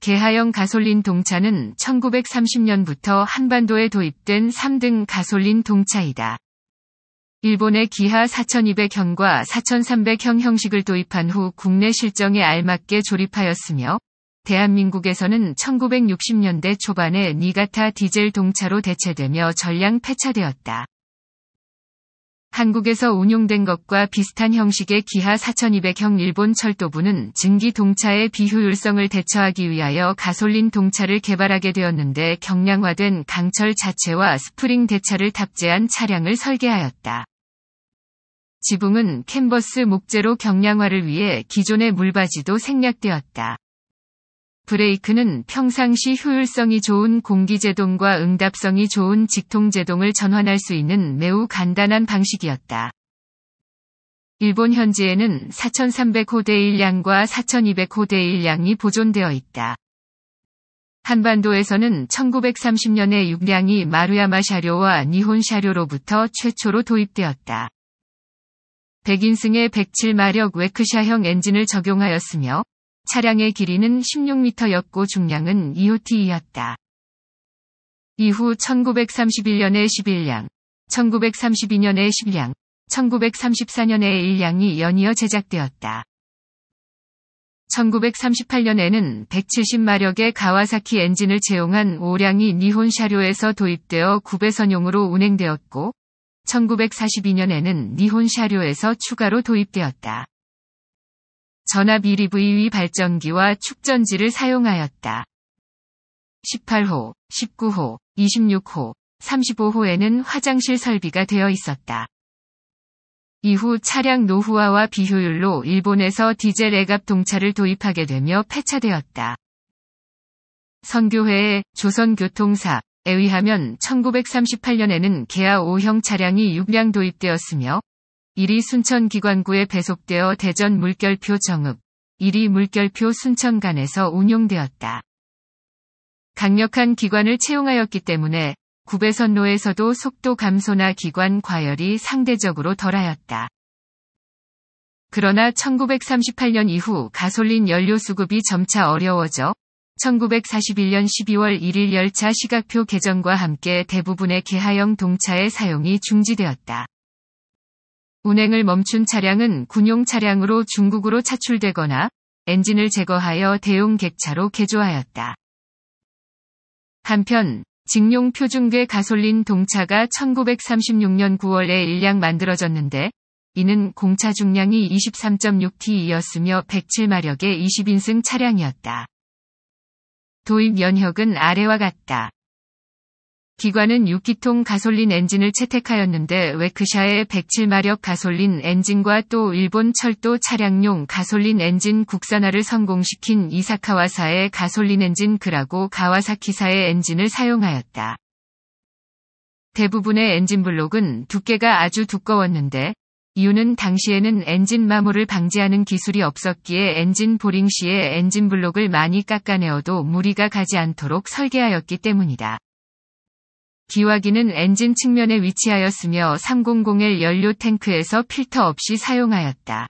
개하형 가솔린 동차는 1930년부터 한반도에 도입된 3등 가솔린 동차이다. 일본의 기하 4200형과 4300형 형식을 도입한 후 국내 실정에 알맞게 조립하였으며 대한민국에서는 1960년대 초반에 니가타 디젤 동차로 대체되며 전량 폐차되었다. 한국에서 운용된 것과 비슷한 형식의 기하 4200형 일본 철도부는 증기 동차의 비효율성을 대처하기 위하여 가솔린 동차를 개발하게 되었는데 경량화된 강철 자체와 스프링 대차를 탑재한 차량을 설계하였다. 지붕은 캔버스 목재로 경량화를 위해 기존의 물받이도 생략되었다. 브레이크는 평상시 효율성이 좋은 공기제동과 응답성이 좋은 직통제동을 전환할 수 있는 매우 간단한 방식이었다. 일본 현지에는 4,300호대 1량과 4,200호대 1량이 보존되어 있다. 한반도에서는 1930년에 6량이 마루야마 샤료와 니혼 샤료로부터 최초로 도입되었다. 백인승의 107마력 웨크샤형 엔진을 적용하였으며 차량의 길이는 16m였고 중량은 2호T이었다. 이후 1931년에 11량, 1932년에 10량, 1934년에 1량이 연이어 제작되었다. 1938년에는 170마력의 가와사키 엔진을 채용한 5량이 니혼 샤료에서 도입되어 9배선용으로 운행되었고, 1942년에는 니혼 샤료에서 추가로 도입되었다. 전압 1EV 발전기와 축전지를 사용하였다. 18호, 19호, 26호, 35호에는 화장실 설비가 되어 있었다. 이후 차량 노후화와 비효율로 일본에서 디젤 애갑 동차를 도입하게 되며 폐차되었다. 선교회의 조선교통사에 의하면 1938년에는 개아 5형 차량이 6량 도입되었으며 1위 순천기관구에 배속되어 대전 물결표 정읍, 1위 물결표 순천간에서 운용되었다. 강력한 기관을 채용하였기 때문에 구배선로에서도 속도 감소나 기관 과열이 상대적으로 덜하였다. 그러나 1938년 이후 가솔린 연료 수급이 점차 어려워져 1941년 12월 1일 열차 시각표 개정과 함께 대부분의 개하형 동차의 사용이 중지되었다. 운행을 멈춘 차량은 군용 차량으로 중국으로 차출되거나 엔진을 제거하여 대용 객차로 개조하였다. 한편 직용 표준계 가솔린 동차가 1936년 9월에 일량 만들어졌는데 이는 공차 중량이 23.6T이었으며 107마력의 20인승 차량이었다. 도입 연혁은 아래와 같다. 기관은 6기통 가솔린 엔진을 채택하였는데 웨크샤의 그 107마력 가솔린 엔진과 또 일본 철도 차량용 가솔린 엔진 국산화를 성공시킨 이사카와사의 가솔린 엔진 그라고 가와사키사의 엔진을 사용하였다. 대부분의 엔진 블록은 두께가 아주 두꺼웠는데 이유는 당시에는 엔진 마모를 방지하는 기술이 없었기에 엔진 보링 시에 엔진 블록을 많이 깎아내어도 무리가 가지 않도록 설계하였기 때문이다. 기화기는 엔진 측면에 위치하였으며 300L 연료 탱크에서 필터 없이 사용하였다.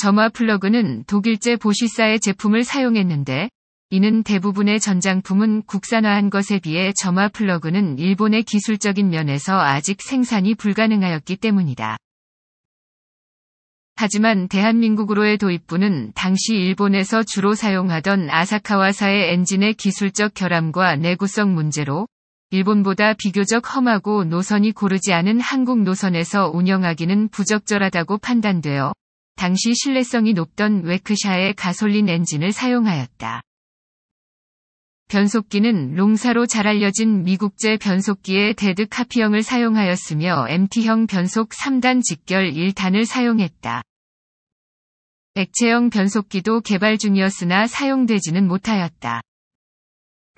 점화 플러그는 독일제 보시사의 제품을 사용했는데 이는 대부분의 전장품은 국산화한 것에 비해 점화 플러그는 일본의 기술적인 면에서 아직 생산이 불가능하였기 때문이다. 하지만 대한민국으로의 도입부는 당시 일본에서 주로 사용하던 아사카와사의 엔진의 기술적 결함과 내구성 문제로 일본보다 비교적 험하고 노선이 고르지 않은 한국 노선에서 운영하기는 부적절하다고 판단되어 당시 신뢰성이 높던 웨크샤의 가솔린 엔진을 사용하였다. 변속기는 롱사로 잘 알려진 미국제 변속기의 데드 카피형을 사용하였으며 MT형 변속 3단 직결 1단을 사용했다. 액체형 변속기도 개발 중이었으나 사용되지는 못하였다.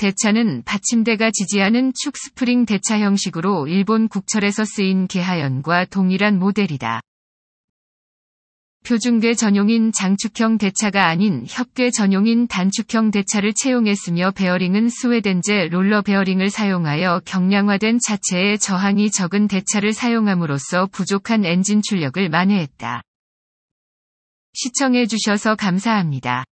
대차는 받침대가 지지하는 축 스프링 대차 형식으로 일본 국철에서 쓰인 개하연과 동일한 모델이다. 표준계 전용인 장축형 대차가 아닌 협계 전용인 단축형 대차를 채용했으며 베어링은 스웨덴제 롤러 베어링을 사용하여 경량화된 차체에 저항이 적은 대차를 사용함으로써 부족한 엔진 출력을 만회했다. 시청해주셔서 감사합니다.